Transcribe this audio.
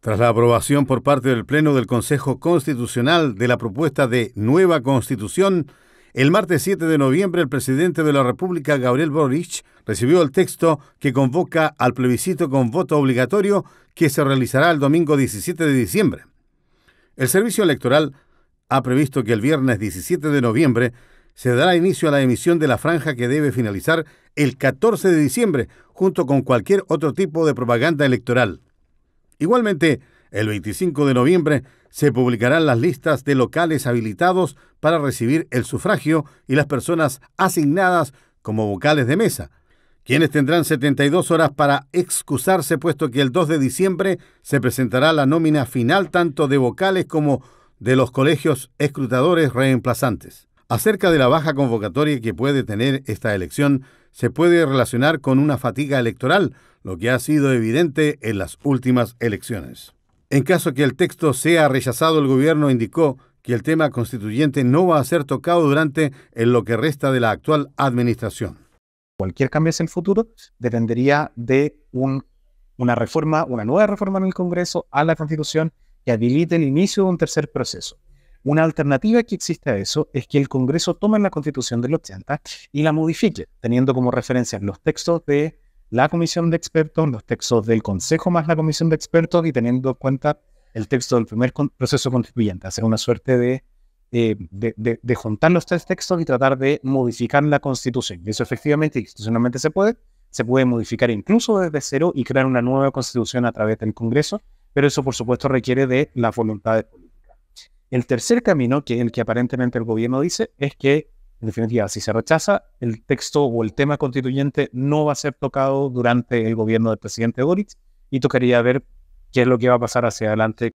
Tras la aprobación por parte del Pleno del Consejo Constitucional de la propuesta de nueva constitución, el martes 7 de noviembre el presidente de la República, Gabriel Boric, recibió el texto que convoca al plebiscito con voto obligatorio que se realizará el domingo 17 de diciembre. El Servicio Electoral ha previsto que el viernes 17 de noviembre se dará inicio a la emisión de la franja que debe finalizar el 14 de diciembre, junto con cualquier otro tipo de propaganda electoral. Igualmente, el 25 de noviembre se publicarán las listas de locales habilitados para recibir el sufragio y las personas asignadas como vocales de mesa, quienes tendrán 72 horas para excusarse puesto que el 2 de diciembre se presentará la nómina final tanto de vocales como de los colegios escrutadores reemplazantes. Acerca de la baja convocatoria que puede tener esta elección, se puede relacionar con una fatiga electoral lo que ha sido evidente en las últimas elecciones. En caso que el texto sea rechazado, el gobierno indicó que el tema constituyente no va a ser tocado durante en lo que resta de la actual administración. Cualquier cambio hacia el futuro dependería de una reforma, una nueva reforma en el Congreso a la Constitución que habilite el inicio de un tercer proceso. Una alternativa que existe a eso es que el Congreso tome la Constitución del 80 y la modifique, teniendo como referencia los textos de la comisión de expertos, los textos del Consejo más la comisión de expertos y teniendo en cuenta el texto del primer proceso constituyente, hacer una suerte eh, de, de, juntar los tres textos y tratar de modificar la constitución. Eso efectivamente institucionalmente se puede, se puede modificar incluso desde cero y crear una nueva constitución a través del Congreso, pero eso por supuesto requiere de la voluntad política. El tercer camino, que el que aparentemente el gobierno dice, es que en definitiva, si se rechaza, el texto o el tema constituyente no va a ser tocado durante el gobierno del presidente Boric y tocaría ver qué es lo que va a pasar hacia adelante